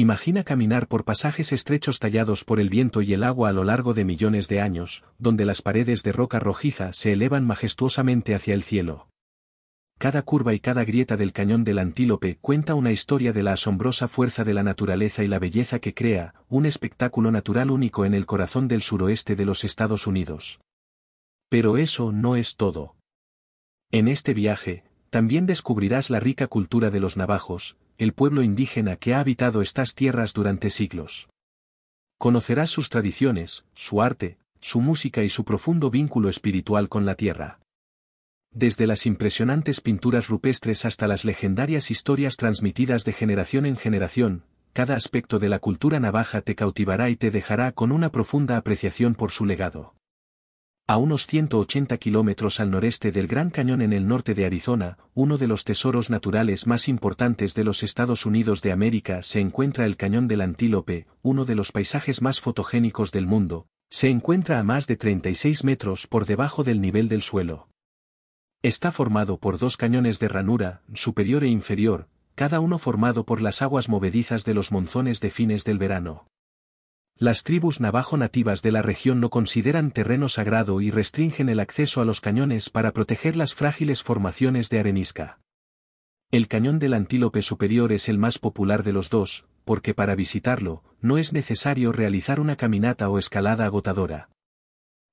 Imagina caminar por pasajes estrechos tallados por el viento y el agua a lo largo de millones de años, donde las paredes de roca rojiza se elevan majestuosamente hacia el cielo. Cada curva y cada grieta del cañón del antílope cuenta una historia de la asombrosa fuerza de la naturaleza y la belleza que crea, un espectáculo natural único en el corazón del suroeste de los Estados Unidos. Pero eso no es todo. En este viaje, también descubrirás la rica cultura de los navajos, el pueblo indígena que ha habitado estas tierras durante siglos. Conocerás sus tradiciones, su arte, su música y su profundo vínculo espiritual con la tierra. Desde las impresionantes pinturas rupestres hasta las legendarias historias transmitidas de generación en generación, cada aspecto de la cultura navaja te cautivará y te dejará con una profunda apreciación por su legado a unos 180 kilómetros al noreste del Gran Cañón en el norte de Arizona, uno de los tesoros naturales más importantes de los Estados Unidos de América, se encuentra el Cañón del Antílope, uno de los paisajes más fotogénicos del mundo, se encuentra a más de 36 metros por debajo del nivel del suelo. Está formado por dos cañones de ranura, superior e inferior, cada uno formado por las aguas movedizas de los monzones de fines del verano. Las tribus navajo nativas de la región no consideran terreno sagrado y restringen el acceso a los cañones para proteger las frágiles formaciones de arenisca. El cañón del antílope superior es el más popular de los dos, porque para visitarlo, no es necesario realizar una caminata o escalada agotadora.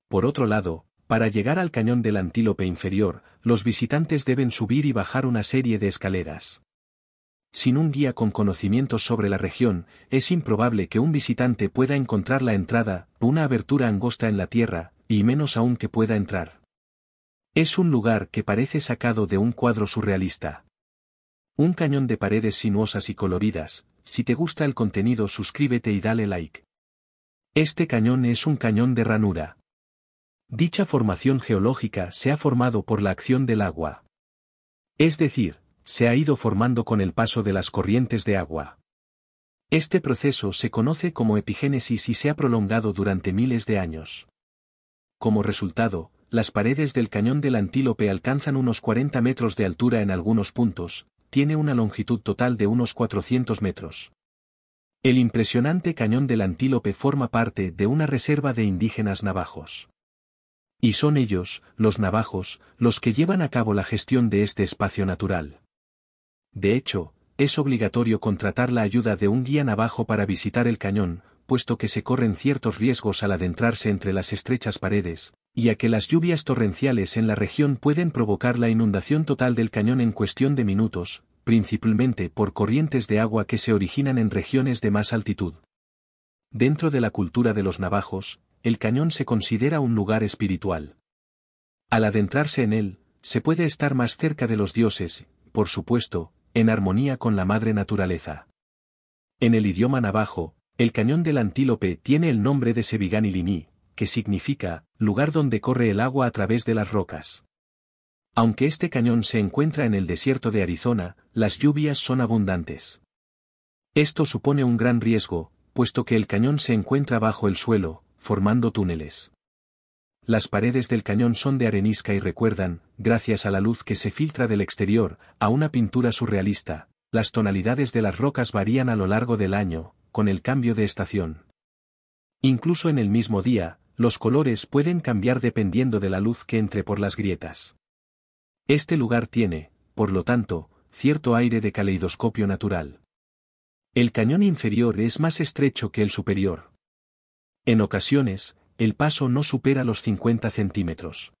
Por otro lado, para llegar al cañón del antílope inferior, los visitantes deben subir y bajar una serie de escaleras. Sin un guía con conocimientos sobre la región, es improbable que un visitante pueda encontrar la entrada, una abertura angosta en la tierra, y menos aún que pueda entrar. Es un lugar que parece sacado de un cuadro surrealista. Un cañón de paredes sinuosas y coloridas, si te gusta el contenido suscríbete y dale like. Este cañón es un cañón de ranura. Dicha formación geológica se ha formado por la acción del agua. Es decir, se ha ido formando con el paso de las corrientes de agua. Este proceso se conoce como epigénesis y se ha prolongado durante miles de años. Como resultado, las paredes del cañón del antílope alcanzan unos 40 metros de altura en algunos puntos, tiene una longitud total de unos 400 metros. El impresionante cañón del antílope forma parte de una reserva de indígenas navajos. Y son ellos, los navajos, los que llevan a cabo la gestión de este espacio natural. De hecho, es obligatorio contratar la ayuda de un guía navajo para visitar el cañón, puesto que se corren ciertos riesgos al adentrarse entre las estrechas paredes, y a que las lluvias torrenciales en la región pueden provocar la inundación total del cañón en cuestión de minutos, principalmente por corrientes de agua que se originan en regiones de más altitud. Dentro de la cultura de los navajos, el cañón se considera un lugar espiritual. Al adentrarse en él, se puede estar más cerca de los dioses, por supuesto, en armonía con la madre naturaleza. En el idioma navajo, el cañón del antílope tiene el nombre de Sebiganilini, que significa, lugar donde corre el agua a través de las rocas. Aunque este cañón se encuentra en el desierto de Arizona, las lluvias son abundantes. Esto supone un gran riesgo, puesto que el cañón se encuentra bajo el suelo, formando túneles. Las paredes del cañón son de arenisca y recuerdan, gracias a la luz que se filtra del exterior, a una pintura surrealista. Las tonalidades de las rocas varían a lo largo del año, con el cambio de estación. Incluso en el mismo día, los colores pueden cambiar dependiendo de la luz que entre por las grietas. Este lugar tiene, por lo tanto, cierto aire de caleidoscopio natural. El cañón inferior es más estrecho que el superior. En ocasiones, el paso no supera los 50 centímetros.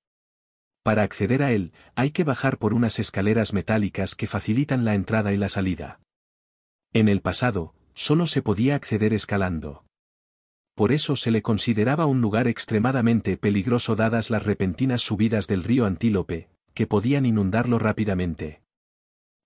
Para acceder a él, hay que bajar por unas escaleras metálicas que facilitan la entrada y la salida. En el pasado, solo se podía acceder escalando. Por eso se le consideraba un lugar extremadamente peligroso dadas las repentinas subidas del río Antílope, que podían inundarlo rápidamente.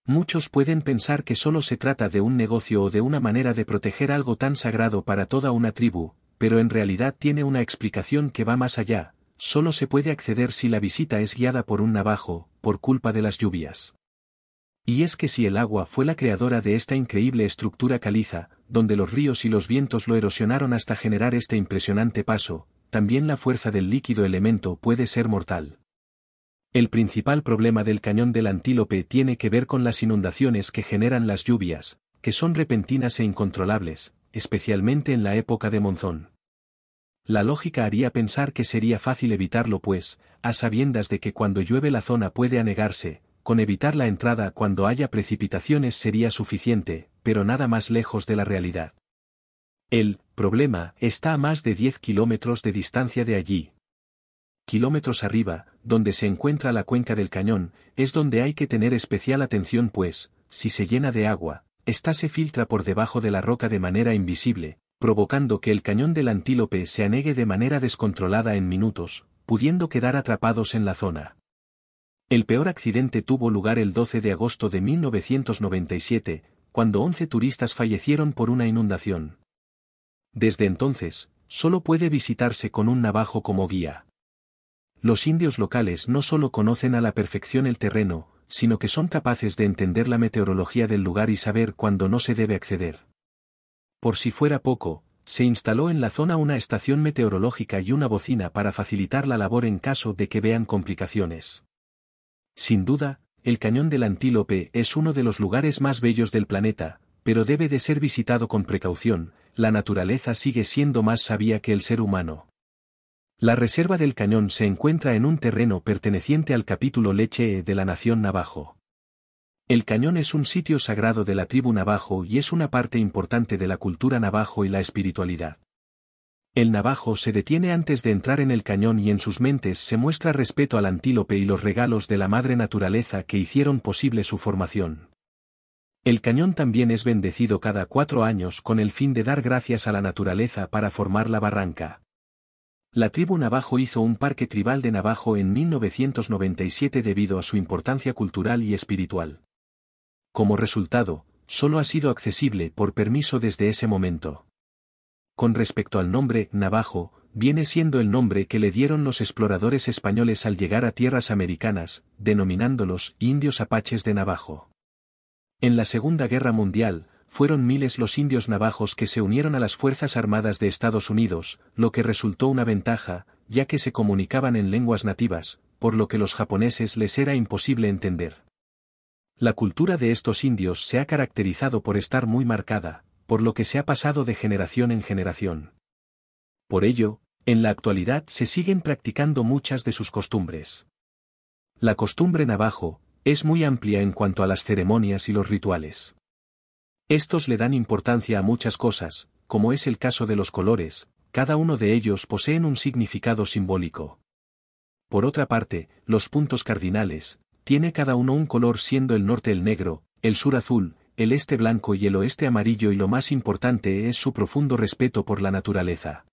Muchos pueden pensar que solo se trata de un negocio o de una manera de proteger algo tan sagrado para toda una tribu, pero en realidad tiene una explicación que va más allá, solo se puede acceder si la visita es guiada por un navajo, por culpa de las lluvias. Y es que si el agua fue la creadora de esta increíble estructura caliza, donde los ríos y los vientos lo erosionaron hasta generar este impresionante paso, también la fuerza del líquido elemento puede ser mortal. El principal problema del cañón del antílope tiene que ver con las inundaciones que generan las lluvias, que son repentinas e incontrolables, especialmente en la época de monzón. La lógica haría pensar que sería fácil evitarlo pues, a sabiendas de que cuando llueve la zona puede anegarse, con evitar la entrada cuando haya precipitaciones sería suficiente, pero nada más lejos de la realidad. El problema está a más de 10 kilómetros de distancia de allí. Kilómetros arriba, donde se encuentra la cuenca del cañón, es donde hay que tener especial atención pues, si se llena de agua, esta se filtra por debajo de la roca de manera invisible, provocando que el cañón del antílope se anegue de manera descontrolada en minutos, pudiendo quedar atrapados en la zona. El peor accidente tuvo lugar el 12 de agosto de 1997, cuando 11 turistas fallecieron por una inundación. Desde entonces, solo puede visitarse con un navajo como guía. Los indios locales no solo conocen a la perfección el terreno, sino que son capaces de entender la meteorología del lugar y saber cuándo no se debe acceder. Por si fuera poco, se instaló en la zona una estación meteorológica y una bocina para facilitar la labor en caso de que vean complicaciones. Sin duda, el Cañón del Antílope es uno de los lugares más bellos del planeta, pero debe de ser visitado con precaución, la naturaleza sigue siendo más sabia que el ser humano. La reserva del cañón se encuentra en un terreno perteneciente al capítulo Leche de la Nación Navajo. El cañón es un sitio sagrado de la tribu navajo y es una parte importante de la cultura navajo y la espiritualidad. El navajo se detiene antes de entrar en el cañón y en sus mentes se muestra respeto al antílope y los regalos de la madre naturaleza que hicieron posible su formación. El cañón también es bendecido cada cuatro años con el fin de dar gracias a la naturaleza para formar la barranca. La tribu Navajo hizo un parque tribal de Navajo en 1997 debido a su importancia cultural y espiritual. Como resultado, solo ha sido accesible por permiso desde ese momento. Con respecto al nombre Navajo, viene siendo el nombre que le dieron los exploradores españoles al llegar a tierras americanas, denominándolos indios apaches de Navajo. En la Segunda Guerra Mundial, fueron miles los indios navajos que se unieron a las Fuerzas Armadas de Estados Unidos, lo que resultó una ventaja, ya que se comunicaban en lenguas nativas, por lo que los japoneses les era imposible entender. La cultura de estos indios se ha caracterizado por estar muy marcada, por lo que se ha pasado de generación en generación. Por ello, en la actualidad se siguen practicando muchas de sus costumbres. La costumbre navajo, es muy amplia en cuanto a las ceremonias y los rituales. Estos le dan importancia a muchas cosas, como es el caso de los colores, cada uno de ellos poseen un significado simbólico. Por otra parte, los puntos cardinales, tiene cada uno un color siendo el norte el negro, el sur azul, el este blanco y el oeste amarillo y lo más importante es su profundo respeto por la naturaleza.